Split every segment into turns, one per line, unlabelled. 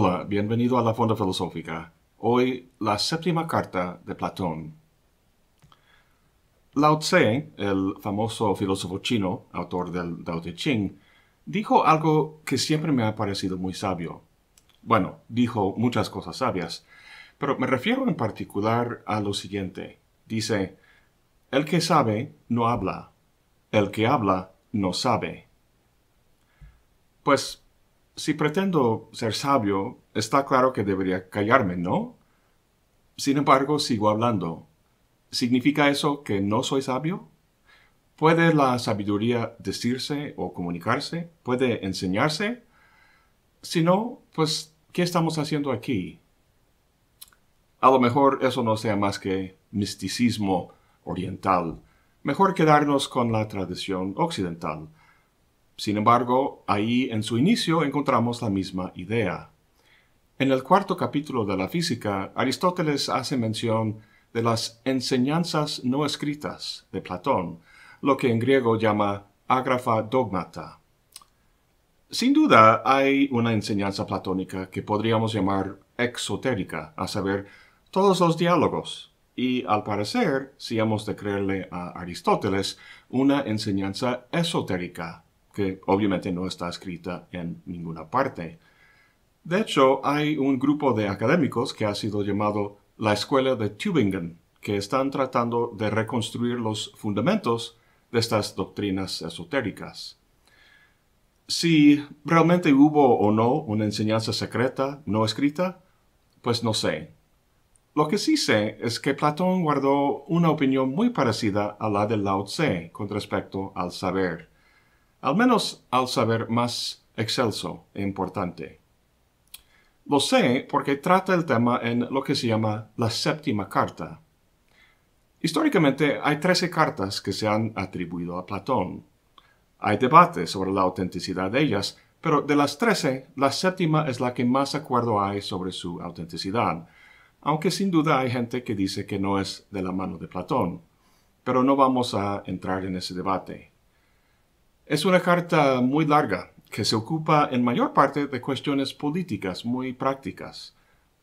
Hola, bienvenido a la Fonda Filosófica. Hoy la séptima carta de Platón. Lao Tse, el famoso filósofo chino, autor del Tao Te Ching, dijo algo que siempre me ha parecido muy sabio. Bueno, dijo muchas cosas sabias, pero me refiero en particular a lo siguiente. Dice, el que sabe no habla, el que habla no sabe. Pues si pretendo ser sabio, está claro que debería callarme, ¿no? Sin embargo, sigo hablando. ¿Significa eso que no soy sabio? ¿Puede la sabiduría decirse o comunicarse? ¿Puede enseñarse? Si no, pues, ¿qué estamos haciendo aquí? A lo mejor eso no sea más que misticismo oriental. Mejor quedarnos con la tradición occidental, sin embargo, ahí en su inicio encontramos la misma idea. En el cuarto capítulo de la física, Aristóteles hace mención de las enseñanzas no escritas de Platón, lo que en griego llama ágrafa dogmata. Sin duda, hay una enseñanza platónica que podríamos llamar exotérica, a saber, todos los diálogos, y al parecer, si hemos de creerle a Aristóteles, una enseñanza esotérica, que obviamente no está escrita en ninguna parte. De hecho, hay un grupo de académicos que ha sido llamado la Escuela de Tübingen, que están tratando de reconstruir los fundamentos de estas doctrinas esotéricas. Si realmente hubo o no una enseñanza secreta no escrita, pues no sé. Lo que sí sé es que Platón guardó una opinión muy parecida a la de Lao Tse con respecto al saber al menos al saber más excelso e importante. Lo sé porque trata el tema en lo que se llama la séptima carta. Históricamente hay trece cartas que se han atribuido a Platón. Hay debate sobre la autenticidad de ellas, pero de las trece, la séptima es la que más acuerdo hay sobre su autenticidad, aunque sin duda hay gente que dice que no es de la mano de Platón. Pero no vamos a entrar en ese debate. Es una carta muy larga que se ocupa en mayor parte de cuestiones políticas muy prácticas,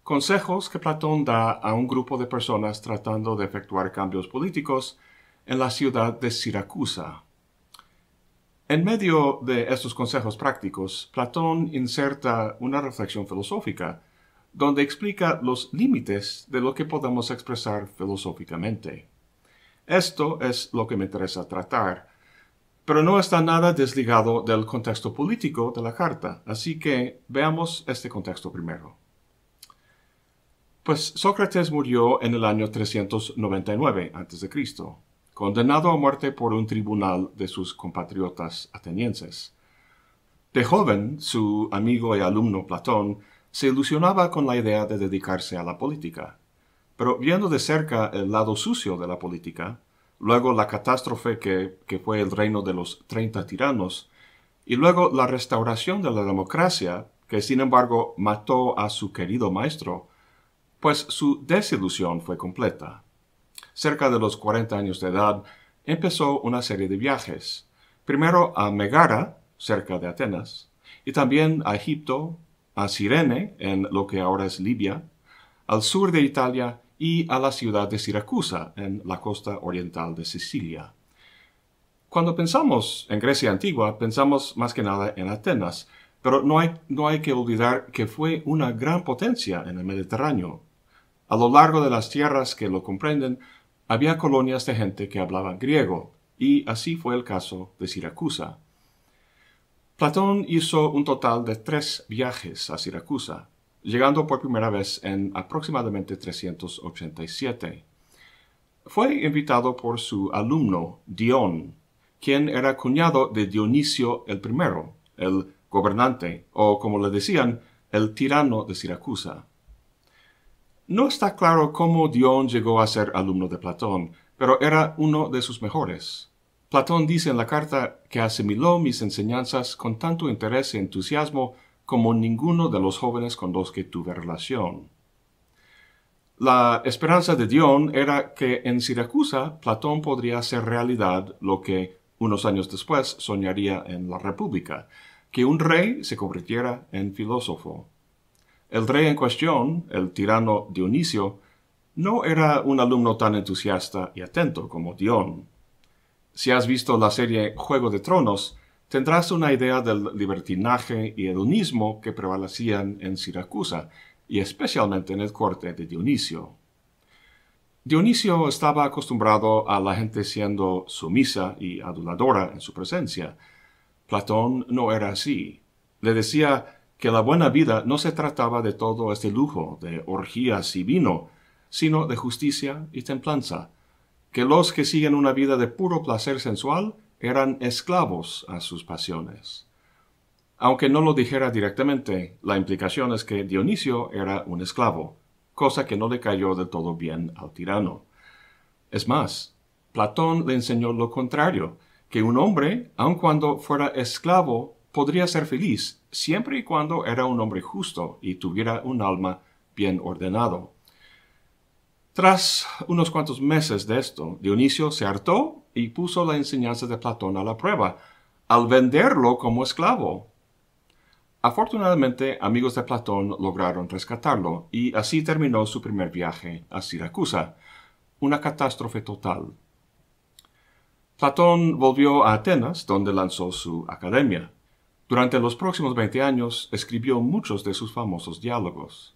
consejos que Platón da a un grupo de personas tratando de efectuar cambios políticos en la ciudad de Siracusa. En medio de estos consejos prácticos, Platón inserta una reflexión filosófica, donde explica los límites de lo que podemos expresar filosóficamente. Esto es lo que me interesa tratar, pero no está nada desligado del contexto político de la carta, así que veamos este contexto primero. Pues Sócrates murió en el año 399 a.C., condenado a muerte por un tribunal de sus compatriotas atenienses. De joven, su amigo y alumno Platón se ilusionaba con la idea de dedicarse a la política, pero viendo de cerca el lado sucio de la política, luego la catástrofe que, que fue el reino de los treinta tiranos, y luego la restauración de la democracia, que sin embargo mató a su querido maestro, pues su desilusión fue completa. Cerca de los cuarenta años de edad, empezó una serie de viajes, primero a Megara, cerca de Atenas, y también a Egipto, a Sirene, en lo que ahora es Libia, al sur de Italia y a la ciudad de Siracusa, en la costa oriental de Sicilia. Cuando pensamos en Grecia antigua, pensamos más que nada en Atenas, pero no hay, que olvidar que fue una gran potencia en el Mediterráneo. A lo largo de las tierras que lo comprenden, había colonias de gente que hablaba griego, y así fue el caso de Siracusa. Platón hizo un total de tres viajes a Siracusa, llegando por primera vez en aproximadamente 387. Fue invitado por su alumno Dion, quien era cuñado de Dionisio el I, el gobernante, o como le decían, el tirano de Siracusa. No está claro cómo Dion llegó a ser alumno de Platón, pero era uno de sus mejores. Platón dice en la carta que asimiló mis enseñanzas con tanto interés y entusiasmo como ninguno de los jóvenes con los que tuve relación. La esperanza de Dion era que en Siracusa Platón podría hacer realidad lo que unos años después soñaría en la República, que un rey se convirtiera en filósofo. El rey en cuestión, el tirano Dionisio, no era un alumno tan entusiasta y atento como Dion. Si has visto la serie Juego de Tronos, tendrás una idea del libertinaje y hedonismo que prevalecían en Siracusa, y especialmente en el corte de Dionisio. Dionisio estaba acostumbrado a la gente siendo sumisa y aduladora en su presencia. Platón no era así. Le decía que la buena vida no se trataba de todo este lujo, de orgías y vino, sino de justicia y templanza, que los que siguen una vida de puro placer sensual eran esclavos a sus pasiones. Aunque no lo dijera directamente, la implicación es que Dionisio era un esclavo, cosa que no le cayó del todo bien al tirano. Es más, Platón le enseñó lo contrario, que un hombre, aun cuando fuera esclavo, podría ser feliz siempre y cuando era un hombre justo y tuviera un alma bien ordenado. Tras unos cuantos meses de esto, Dionisio se hartó y puso la enseñanza de Platón a la prueba, al venderlo como esclavo. Afortunadamente, amigos de Platón lograron rescatarlo, y así terminó su primer viaje a Siracusa, una catástrofe total. Platón volvió a Atenas, donde lanzó su academia. Durante los próximos veinte años escribió muchos de sus famosos diálogos.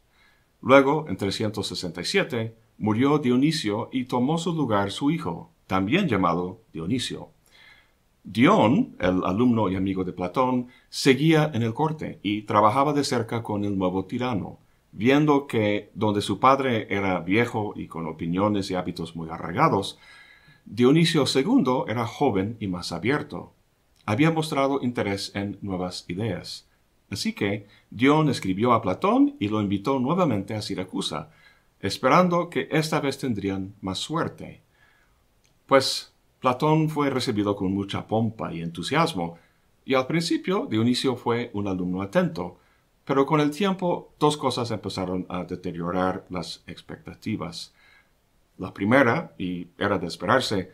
Luego, en 367, murió Dionisio y tomó su lugar su hijo, también llamado Dionisio. Dion, el alumno y amigo de Platón, seguía en el corte y trabajaba de cerca con el nuevo tirano, viendo que donde su padre era viejo y con opiniones y hábitos muy arraigados, Dionisio II era joven y más abierto. Había mostrado interés en nuevas ideas. Así que Dion escribió a Platón y lo invitó nuevamente a Siracusa, esperando que esta vez tendrían más suerte. Pues Platón fue recibido con mucha pompa y entusiasmo, y al principio Dionisio fue un alumno atento, pero con el tiempo dos cosas empezaron a deteriorar las expectativas. La primera, y era de esperarse,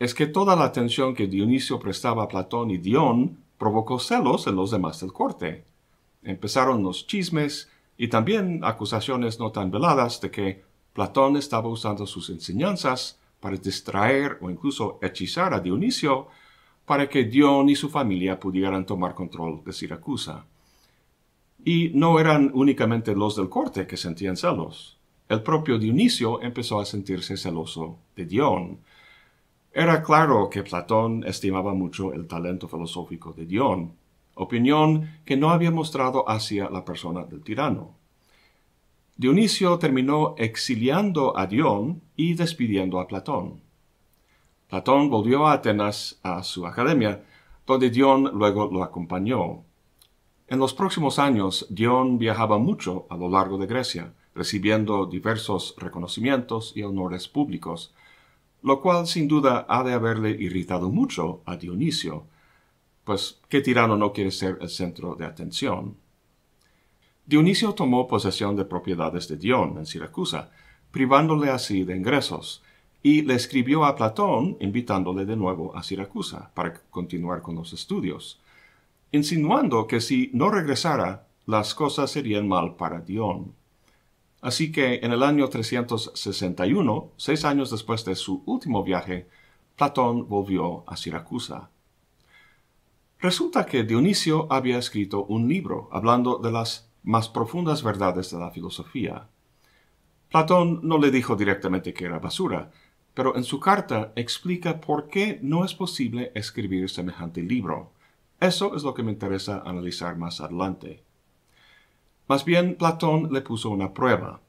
es que toda la atención que Dionisio prestaba a Platón y Dion provocó celos en los demás del corte. Empezaron los chismes y también acusaciones no tan veladas de que Platón estaba usando sus enseñanzas para distraer o incluso hechizar a Dionisio para que Dion y su familia pudieran tomar control de Siracusa. Y no eran únicamente los del corte que sentían celos. El propio Dionisio empezó a sentirse celoso de Dion. Era claro que Platón estimaba mucho el talento filosófico de Dion, opinión que no había mostrado hacia la persona del tirano. Dionisio terminó exiliando a Dion y despidiendo a Platón. Platón volvió a Atenas a su academia, donde Dion luego lo acompañó. En los próximos años, Dion viajaba mucho a lo largo de Grecia, recibiendo diversos reconocimientos y honores públicos, lo cual sin duda ha de haberle irritado mucho a Dionisio, pues qué tirano no quiere ser el centro de atención. Dionisio tomó posesión de propiedades de Dion en Siracusa, privándole así de ingresos, y le escribió a Platón invitándole de nuevo a Siracusa para continuar con los estudios, insinuando que si no regresara, las cosas serían mal para Dion. Así que en el año 361, seis años después de su último viaje, Platón volvió a Siracusa. Resulta que Dionisio había escrito un libro hablando de las más profundas verdades de la filosofía. Platón no le dijo directamente que era basura, pero en su carta explica por qué no es posible escribir semejante libro. Eso es lo que me interesa analizar más adelante. Más bien, Platón le puso una prueba.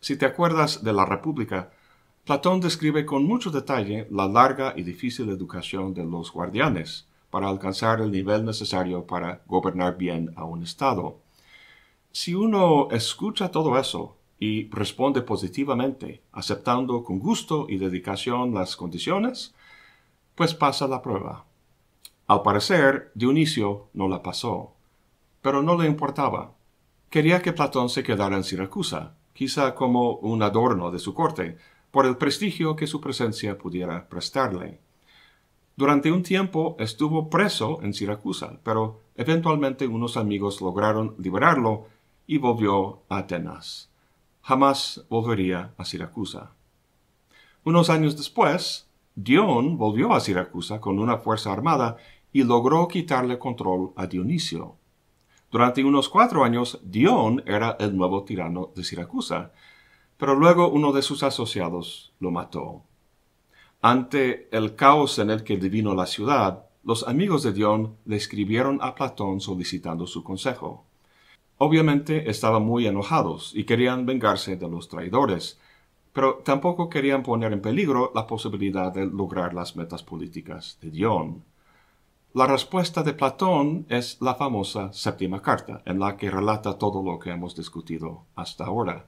Si te acuerdas de la República, Platón describe con mucho detalle la larga y difícil educación de los guardianes para alcanzar el nivel necesario para gobernar bien a un Estado. Si uno escucha todo eso y responde positivamente, aceptando con gusto y dedicación las condiciones, pues pasa la prueba. Al parecer, Dionisio no la pasó, pero no le importaba. Quería que Platón se quedara en Siracusa, quizá como un adorno de su corte, por el prestigio que su presencia pudiera prestarle. Durante un tiempo estuvo preso en Siracusa, pero eventualmente unos amigos lograron liberarlo y volvió a Atenas. Jamás volvería a Siracusa. Unos años después, Dion volvió a Siracusa con una fuerza armada y logró quitarle control a Dionisio. Durante unos cuatro años, Dion era el nuevo tirano de Siracusa, pero luego uno de sus asociados lo mató. Ante el caos en el que divino la ciudad, los amigos de Dion le escribieron a Platón solicitando su consejo. Obviamente estaban muy enojados y querían vengarse de los traidores, pero tampoco querían poner en peligro la posibilidad de lograr las metas políticas de Dion. La respuesta de Platón es la famosa séptima carta, en la que relata todo lo que hemos discutido hasta ahora.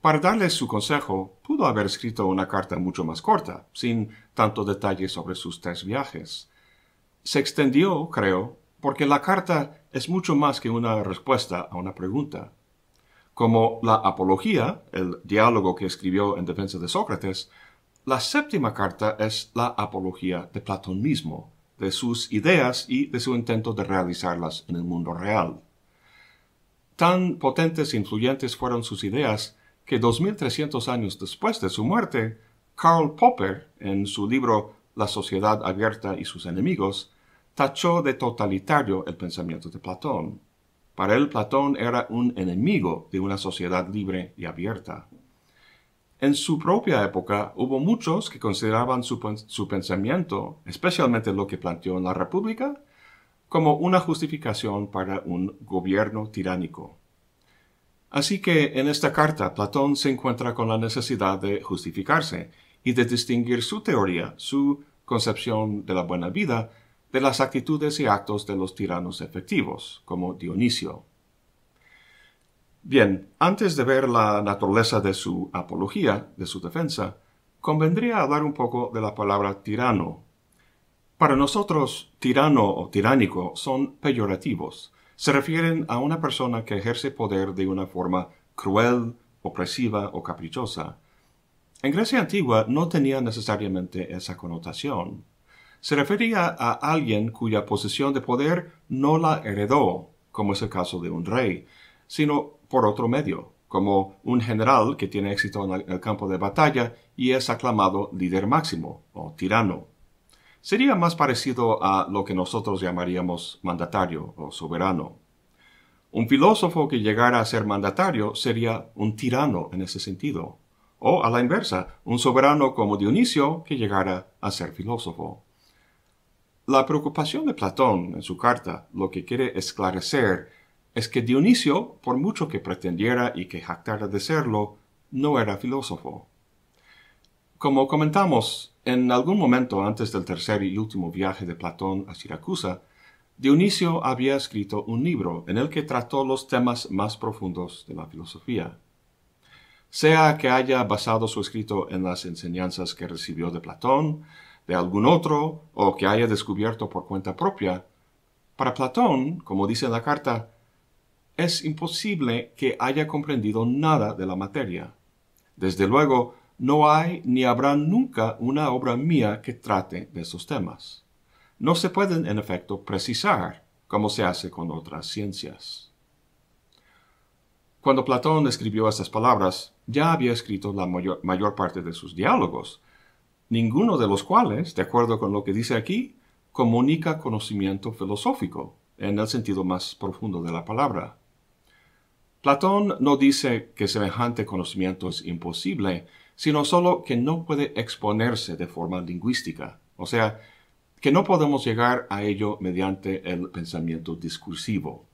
Para darles su consejo, pudo haber escrito una carta mucho más corta, sin tanto detalle sobre sus tres viajes. Se extendió, creo, porque la carta es mucho más que una respuesta a una pregunta. Como la apología, el diálogo que escribió en defensa de Sócrates, la séptima carta es la apología de Platón mismo, de sus ideas y de su intento de realizarlas en el mundo real. Tan potentes e influyentes fueron sus ideas que 2300 años después de su muerte, Karl Popper, en su libro La sociedad abierta y sus enemigos, tachó de totalitario el pensamiento de Platón. Para él, Platón era un enemigo de una sociedad libre y abierta. En su propia época hubo muchos que consideraban su, su, pensamiento, especialmente lo que planteó en la República, como una justificación para un gobierno tiránico. Así que en esta carta Platón se encuentra con la necesidad de justificarse y de distinguir su teoría, su concepción de la buena vida, de las actitudes y actos de los tiranos efectivos, como Dionisio. Bien, antes de ver la naturaleza de su apología, de su defensa, convendría hablar un poco de la palabra tirano. Para nosotros, tirano o tiránico son peyorativos. Se refieren a una persona que ejerce poder de una forma cruel, opresiva o caprichosa. En Grecia antigua no tenía necesariamente esa connotación se refería a alguien cuya posición de poder no la heredó, como es el caso de un rey, sino por otro medio, como un general que tiene éxito en el campo de batalla y es aclamado líder máximo o tirano. Sería más parecido a lo que nosotros llamaríamos mandatario o soberano. Un filósofo que llegara a ser mandatario sería un tirano en ese sentido, o a la inversa, un soberano como Dionisio que llegara a ser filósofo. La preocupación de Platón en su carta lo que quiere esclarecer es que Dionisio, por mucho que pretendiera y que jactara de serlo, no era filósofo. Como comentamos, en algún momento antes del tercer y último viaje de Platón a Siracusa, Dionisio había escrito un libro en el que trató los temas más profundos de la filosofía. Sea que haya basado su escrito en las enseñanzas que recibió de Platón, de algún otro o que haya descubierto por cuenta propia. Para Platón, como dice la carta, es imposible que haya comprendido nada de la materia. Desde luego, no hay ni habrá nunca una obra mía que trate de esos temas. No se pueden, en efecto, precisar, como se hace con otras ciencias. Cuando Platón escribió estas palabras, ya había escrito la mayor parte de sus diálogos, ninguno de los cuales, de acuerdo con lo que dice aquí, comunica conocimiento filosófico, en el sentido más profundo de la palabra. Platón no dice que semejante conocimiento es imposible, sino solo que no puede exponerse de forma lingüística, o sea, que no podemos llegar a ello mediante el pensamiento discursivo.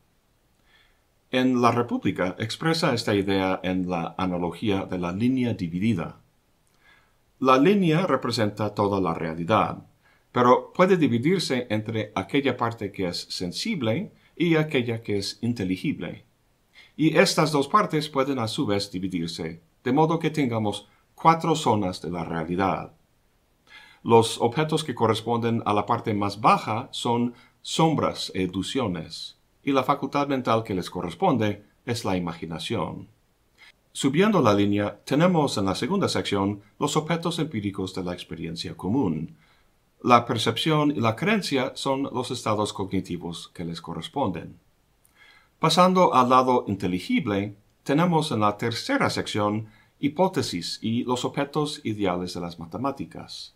En La República expresa esta idea en la analogía de la línea dividida, la línea representa toda la realidad, pero puede dividirse entre aquella parte que es sensible y aquella que es inteligible. Y estas dos partes pueden a su vez dividirse, de modo que tengamos cuatro zonas de la realidad. Los objetos que corresponden a la parte más baja son sombras e ilusiones, y la facultad mental que les corresponde es la imaginación. Subiendo la línea, tenemos en la segunda sección los objetos empíricos de la experiencia común. La percepción y la creencia son los estados cognitivos que les corresponden. Pasando al lado inteligible, tenemos en la tercera sección hipótesis y los objetos ideales de las matemáticas.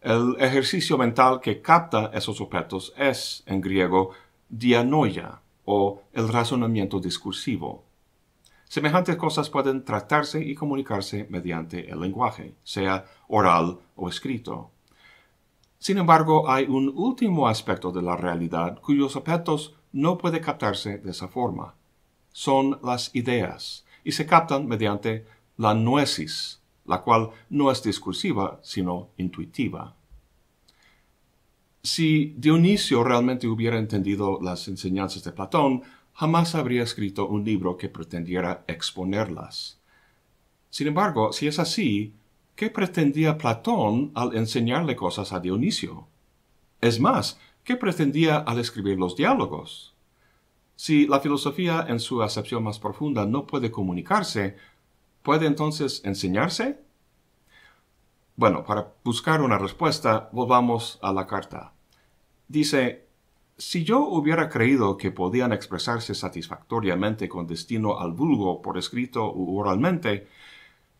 El ejercicio mental que capta esos objetos es, en griego, dianoia o el razonamiento discursivo. Semejantes cosas pueden tratarse y comunicarse mediante el lenguaje, sea oral o escrito. Sin embargo, hay un último aspecto de la realidad cuyos objetos no puede captarse de esa forma. Son las ideas, y se captan mediante la noesis, la cual no es discursiva, sino intuitiva. Si Dionisio realmente hubiera entendido las enseñanzas de Platón, jamás habría escrito un libro que pretendiera exponerlas. Sin embargo, si es así, ¿qué pretendía Platón al enseñarle cosas a Dionisio? Es más, ¿qué pretendía al escribir los diálogos? Si la filosofía en su acepción más profunda no puede comunicarse, ¿puede entonces enseñarse? Bueno, para buscar una respuesta, volvamos a la carta. Dice, si yo hubiera creído que podían expresarse satisfactoriamente con destino al vulgo por escrito u oralmente,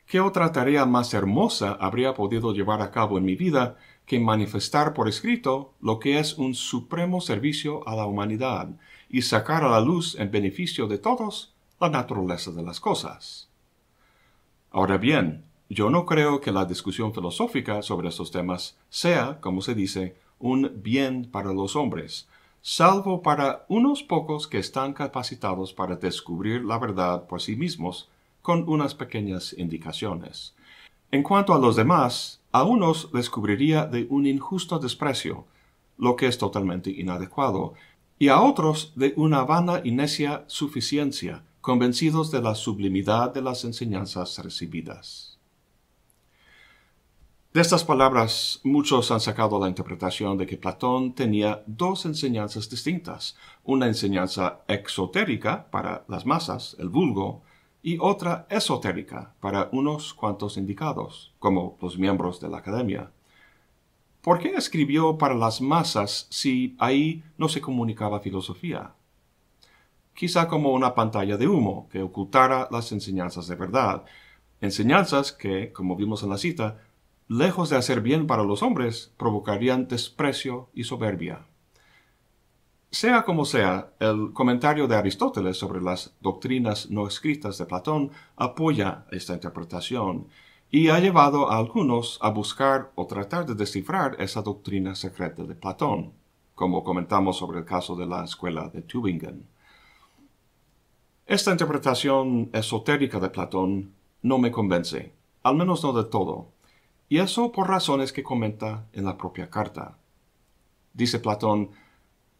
¿qué otra tarea más hermosa habría podido llevar a cabo en mi vida que manifestar por escrito lo que es un supremo servicio a la humanidad y sacar a la luz en beneficio de todos la naturaleza de las cosas? Ahora bien, yo no creo que la discusión filosófica sobre estos temas sea, como se dice, un bien para los hombres, salvo para unos pocos que están capacitados para descubrir la verdad por sí mismos con unas pequeñas indicaciones. En cuanto a los demás, a unos descubriría de un injusto desprecio, lo que es totalmente inadecuado, y a otros de una vana y necia suficiencia, convencidos de la sublimidad de las enseñanzas recibidas. De estas palabras, muchos han sacado la interpretación de que Platón tenía dos enseñanzas distintas, una enseñanza exotérica para las masas, el vulgo, y otra esotérica para unos cuantos indicados, como los miembros de la academia. ¿Por qué escribió para las masas si ahí no se comunicaba filosofía? Quizá como una pantalla de humo que ocultara las enseñanzas de verdad, enseñanzas que, como vimos en la cita, lejos de hacer bien para los hombres, provocarían desprecio y soberbia. Sea como sea, el comentario de Aristóteles sobre las doctrinas no escritas de Platón apoya esta interpretación y ha llevado a algunos a buscar o tratar de descifrar esa doctrina secreta de Platón, como comentamos sobre el caso de la escuela de Tübingen. Esta interpretación esotérica de Platón no me convence, al menos no de todo y eso por razones que comenta en la propia carta. Dice Platón,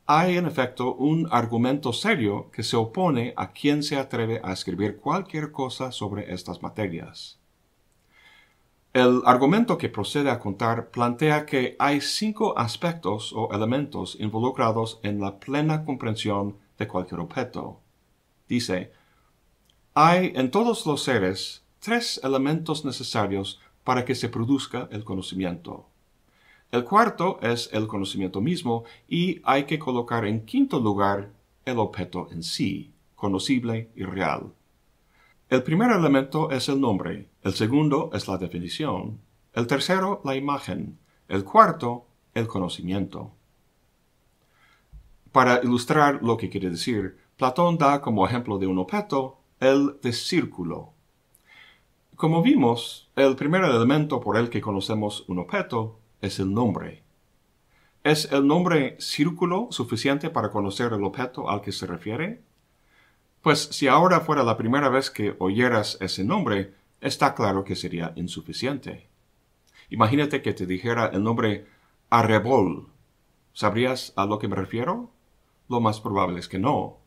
hay en efecto un argumento serio que se opone a quien se atreve a escribir cualquier cosa sobre estas materias. El argumento que procede a contar plantea que hay cinco aspectos o elementos involucrados en la plena comprensión de cualquier objeto. Dice, hay en todos los seres tres elementos necesarios para que se produzca el conocimiento. El cuarto es el conocimiento mismo y hay que colocar en quinto lugar el objeto en sí, conocible y real. El primer elemento es el nombre, el segundo es la definición, el tercero la imagen, el cuarto el conocimiento. Para ilustrar lo que quiere decir, Platón da como ejemplo de un objeto el de círculo, como vimos, el primer elemento por el que conocemos un objeto es el nombre. ¿Es el nombre círculo suficiente para conocer el objeto al que se refiere? Pues si ahora fuera la primera vez que oyeras ese nombre, está claro que sería insuficiente. Imagínate que te dijera el nombre arrebol. ¿Sabrías a lo que me refiero? Lo más probable es que no.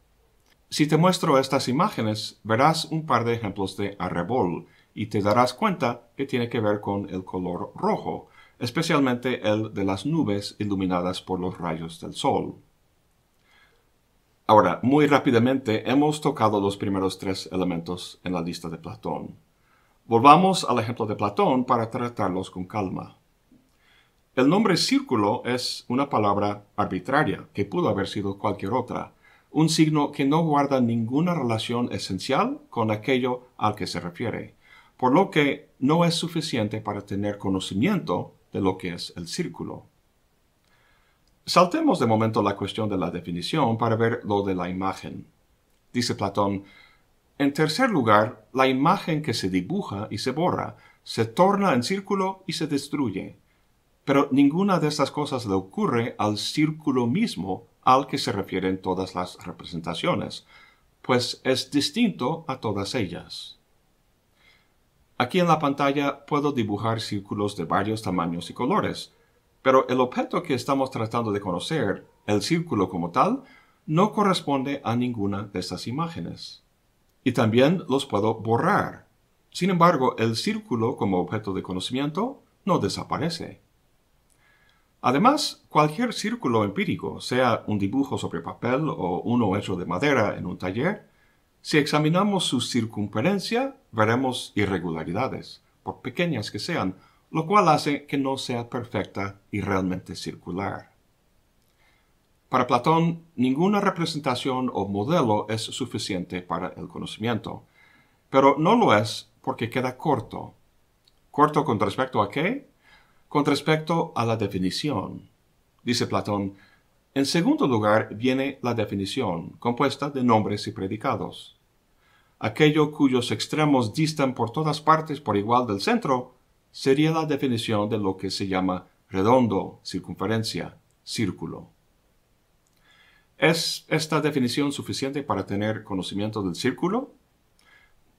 Si te muestro estas imágenes, verás un par de ejemplos de arrebol y te darás cuenta que tiene que ver con el color rojo, especialmente el de las nubes iluminadas por los rayos del sol. Ahora, muy rápidamente hemos tocado los primeros tres elementos en la lista de Platón. Volvamos al ejemplo de Platón para tratarlos con calma. El nombre círculo es una palabra arbitraria, que pudo haber sido cualquier otra, un signo que no guarda ninguna relación esencial con aquello al que se refiere por lo que no es suficiente para tener conocimiento de lo que es el círculo. Saltemos de momento la cuestión de la definición para ver lo de la imagen. Dice Platón, en tercer lugar, la imagen que se dibuja y se borra, se torna en círculo y se destruye. Pero ninguna de estas cosas le ocurre al círculo mismo al que se refieren todas las representaciones, pues es distinto a todas ellas. Aquí en la pantalla puedo dibujar círculos de varios tamaños y colores, pero el objeto que estamos tratando de conocer, el círculo como tal, no corresponde a ninguna de estas imágenes. Y también los puedo borrar. Sin embargo, el círculo como objeto de conocimiento no desaparece. Además, cualquier círculo empírico, sea un dibujo sobre papel o uno hecho de madera en un taller, si examinamos su circunferencia, veremos irregularidades, por pequeñas que sean, lo cual hace que no sea perfecta y realmente circular. Para Platón, ninguna representación o modelo es suficiente para el conocimiento, pero no lo es porque queda corto. ¿Corto con respecto a qué? Con respecto a la definición. Dice Platón, en segundo lugar viene la definición, compuesta de nombres y predicados aquello cuyos extremos distan por todas partes por igual del centro, sería la definición de lo que se llama redondo, circunferencia, círculo. ¿Es esta definición suficiente para tener conocimiento del círculo?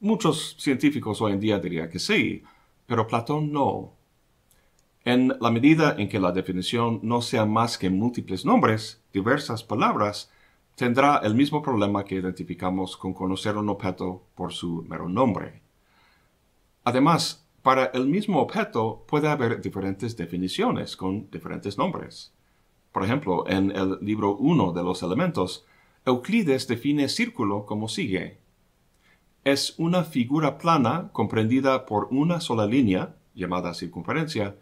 Muchos científicos hoy en día dirían que sí, pero Platón no. En la medida en que la definición no sea más que múltiples nombres, diversas palabras, tendrá el mismo problema que identificamos con conocer un objeto por su mero nombre. Además, para el mismo objeto puede haber diferentes definiciones con diferentes nombres. Por ejemplo, en el libro 1 de los elementos, Euclides define círculo como sigue. Es una figura plana comprendida por una sola línea, llamada circunferencia,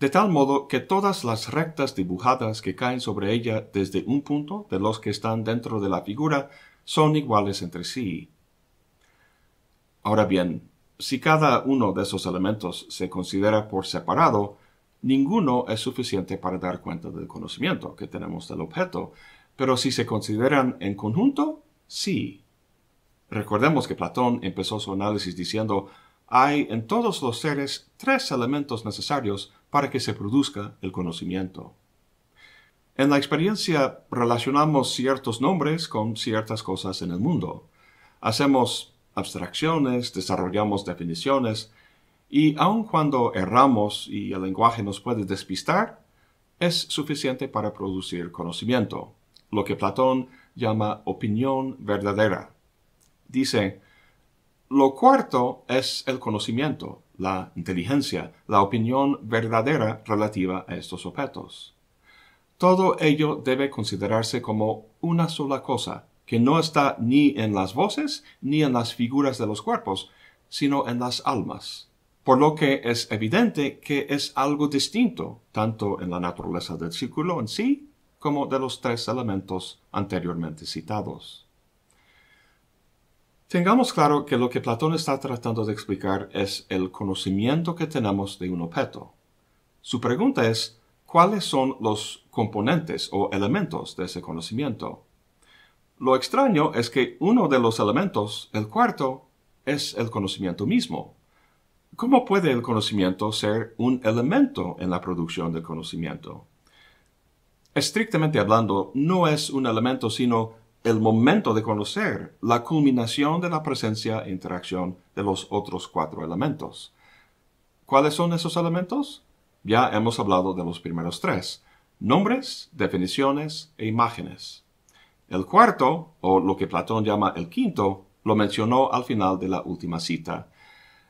de tal modo que todas las rectas dibujadas que caen sobre ella desde un punto de los que están dentro de la figura son iguales entre sí. Ahora bien, si cada uno de esos elementos se considera por separado, ninguno es suficiente para dar cuenta del conocimiento que tenemos del objeto, pero si se consideran en conjunto, sí. Recordemos que Platón empezó su análisis diciendo hay en todos los seres tres elementos necesarios para que se produzca el conocimiento. En la experiencia relacionamos ciertos nombres con ciertas cosas en el mundo. Hacemos abstracciones, desarrollamos definiciones, y aun cuando erramos y el lenguaje nos puede despistar, es suficiente para producir conocimiento, lo que Platón llama opinión verdadera. Dice, lo cuarto es el conocimiento, la inteligencia, la opinión verdadera relativa a estos objetos. Todo ello debe considerarse como una sola cosa, que no está ni en las voces ni en las figuras de los cuerpos, sino en las almas. Por lo que es evidente que es algo distinto, tanto en la naturaleza del círculo en sí como de los tres elementos anteriormente citados. Tengamos claro que lo que Platón está tratando de explicar es el conocimiento que tenemos de un objeto. Su pregunta es, ¿cuáles son los componentes o elementos de ese conocimiento? Lo extraño es que uno de los elementos, el cuarto, es el conocimiento mismo. ¿Cómo puede el conocimiento ser un elemento en la producción del conocimiento? Estrictamente hablando, no es un elemento sino el momento de conocer la culminación de la presencia e interacción de los otros cuatro elementos. ¿Cuáles son esos elementos? Ya hemos hablado de los primeros tres, nombres, definiciones e imágenes. El cuarto, o lo que Platón llama el quinto, lo mencionó al final de la última cita.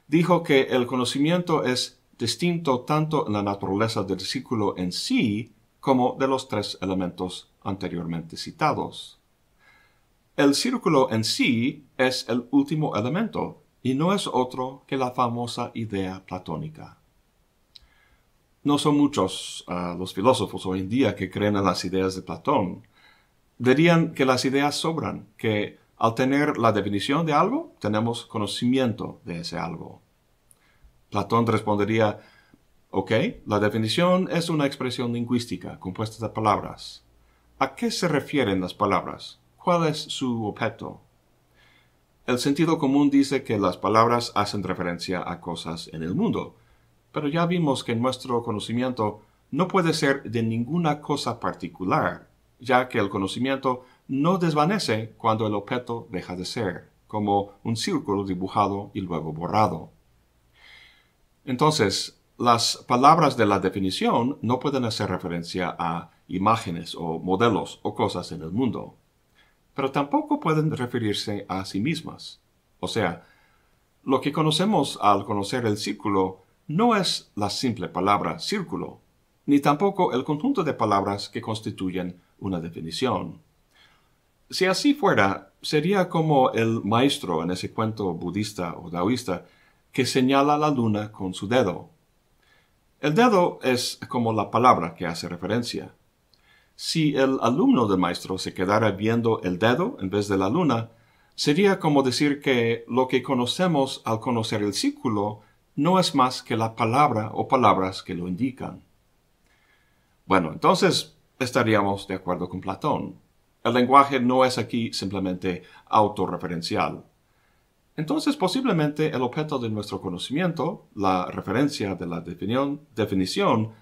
Dijo que el conocimiento es distinto tanto en la naturaleza del círculo en sí como de los tres elementos anteriormente citados. El círculo en sí es el último elemento y no es otro que la famosa idea platónica. No son muchos eh, los filósofos hoy en día que creen en las ideas de Platón. Dirían que las ideas sobran, que al tener la definición de algo, tenemos conocimiento de ese algo. Platón respondería, ok, la definición es una expresión lingüística compuesta de palabras. ¿A qué se refieren las palabras? ¿Cuál es su objeto? El sentido común dice que las palabras hacen referencia a cosas en el mundo, pero ya vimos que nuestro conocimiento no puede ser de ninguna cosa particular, ya que el conocimiento no desvanece cuando el objeto deja de ser, como un círculo dibujado y luego borrado. Entonces, las palabras de la definición no pueden hacer referencia a imágenes o modelos o cosas en el mundo pero tampoco pueden referirse a sí mismas. O sea, lo que conocemos al conocer el círculo no es la simple palabra círculo, ni tampoco el conjunto de palabras que constituyen una definición. Si así fuera, sería como el maestro en ese cuento budista o taoísta que señala la luna con su dedo. El dedo es como la palabra que hace referencia. Si el alumno del maestro se quedara viendo el dedo en vez de la luna, sería como decir que lo que conocemos al conocer el círculo no es más que la palabra o palabras que lo indican. Bueno, entonces estaríamos de acuerdo con Platón. El lenguaje no es aquí simplemente autorreferencial. Entonces posiblemente el objeto de nuestro conocimiento, la referencia de la definición, definición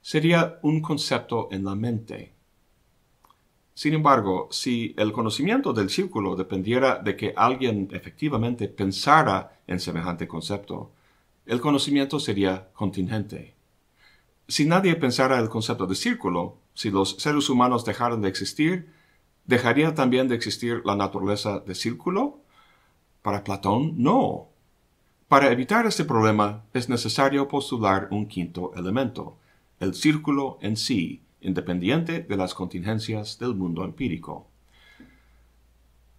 sería un concepto en la mente. Sin embargo, si el conocimiento del círculo dependiera de que alguien efectivamente pensara en semejante concepto, el conocimiento sería contingente. Si nadie pensara el concepto de círculo, si los seres humanos dejaran de existir, ¿dejaría también de existir la naturaleza de círculo? Para Platón, no. Para evitar este problema es necesario postular un quinto elemento, el círculo en sí, independiente de las contingencias del mundo empírico.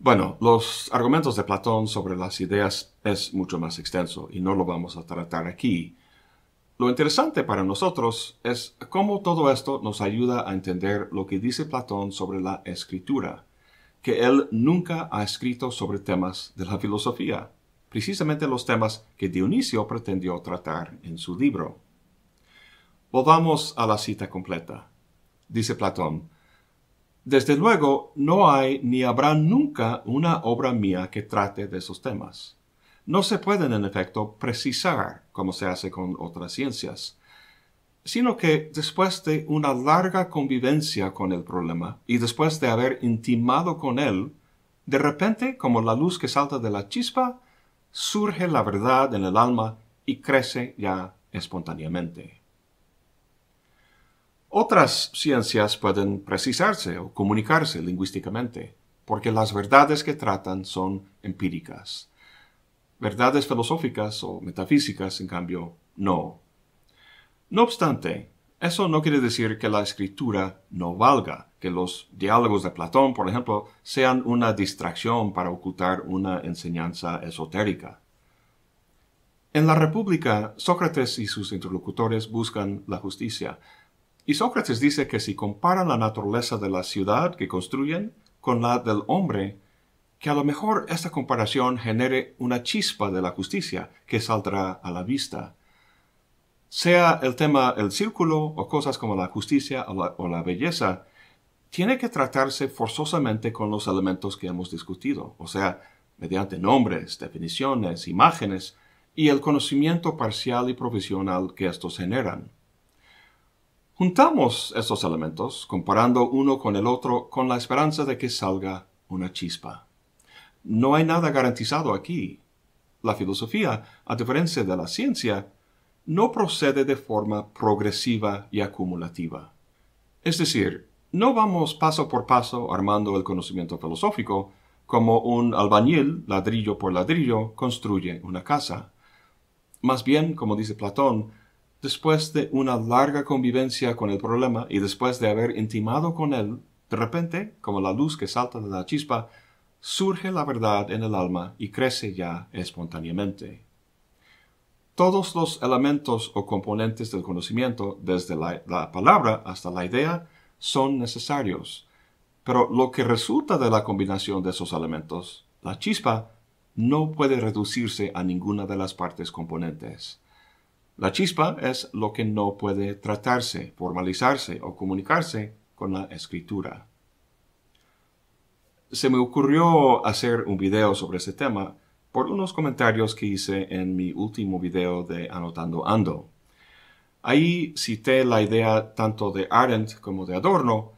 Bueno, los argumentos de Platón sobre las ideas es mucho más extenso y no lo vamos a tratar aquí. Lo interesante para nosotros es cómo todo esto nos ayuda a entender lo que dice Platón sobre la escritura, que él nunca ha escrito sobre temas de la filosofía, precisamente los temas que Dionisio pretendió tratar en su libro. Volvamos a la cita completa dice Platón, desde luego no hay ni habrá nunca una obra mía que trate de esos temas. No se pueden en efecto precisar, como se hace con otras ciencias, sino que después de una larga convivencia con el problema y después de haber intimado con él, de repente, como la luz que salta de la chispa, surge la verdad en el alma y crece ya espontáneamente. Otras ciencias pueden precisarse o comunicarse lingüísticamente, porque las verdades que tratan son empíricas. Verdades filosóficas o metafísicas, en cambio, no. No obstante, eso no quiere decir que la escritura no valga, que los diálogos de Platón, por ejemplo, sean una distracción para ocultar una enseñanza esotérica. En la República, Sócrates y sus interlocutores buscan la justicia, y Sócrates dice que si comparan la naturaleza de la ciudad que construyen con la del hombre, que a lo mejor esta comparación genere una chispa de la justicia que saldrá a la vista. Sea el tema el círculo o cosas como la justicia o la, belleza, tiene que tratarse forzosamente con los elementos que hemos discutido, o sea, mediante nombres, definiciones, imágenes y el conocimiento parcial y profesional que estos generan. Juntamos estos elementos, comparando uno con el otro, con la esperanza de que salga una chispa. No hay nada garantizado aquí. La filosofía, a diferencia de la ciencia, no procede de forma progresiva y acumulativa. Es decir, no vamos paso por paso armando el conocimiento filosófico como un albañil, ladrillo por ladrillo, construye una casa. Más bien, como dice Platón, Después de una larga convivencia con el problema y después de haber intimado con él, de repente, como la luz que salta de la chispa, surge la verdad en el alma y crece ya espontáneamente. Todos los elementos o componentes del conocimiento, desde la, palabra hasta la idea, son necesarios, pero lo que resulta de la combinación de esos elementos, la chispa, no puede reducirse a ninguna de las partes componentes. La chispa es lo que no puede tratarse, formalizarse o comunicarse con la escritura. Se me ocurrió hacer un video sobre este tema por unos comentarios que hice en mi último video de Anotando Ando. Ahí cité la idea tanto de Arendt como de Adorno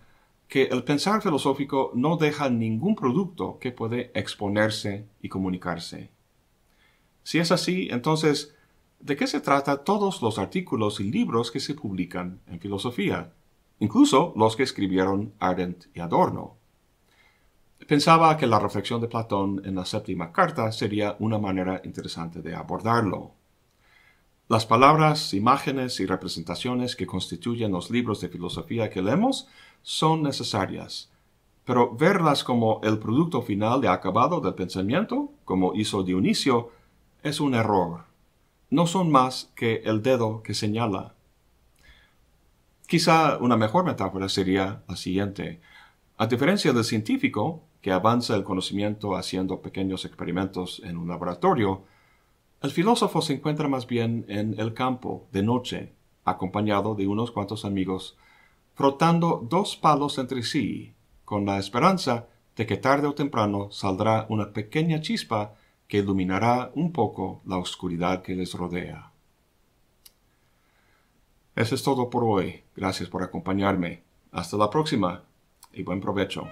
que el pensar filosófico no deja ningún producto que puede exponerse y comunicarse. Si es así, entonces de qué se trata todos los artículos y libros que se publican en filosofía, incluso los que escribieron Arendt y Adorno. Pensaba que la reflexión de Platón en la séptima carta sería una manera interesante de abordarlo. Las palabras, imágenes y representaciones que constituyen los libros de filosofía que leemos son necesarias, pero verlas como el producto final de acabado del pensamiento, como hizo Dionisio, es un error no son más que el dedo que señala. Quizá una mejor metáfora sería la siguiente. A diferencia del científico, que avanza el conocimiento haciendo pequeños experimentos en un laboratorio, el filósofo se encuentra más bien en el campo, de noche, acompañado de unos cuantos amigos, frotando dos palos entre sí, con la esperanza de que tarde o temprano saldrá una pequeña chispa que iluminará un poco la oscuridad que les rodea. Eso es todo por hoy. Gracias por acompañarme. Hasta la próxima y buen provecho.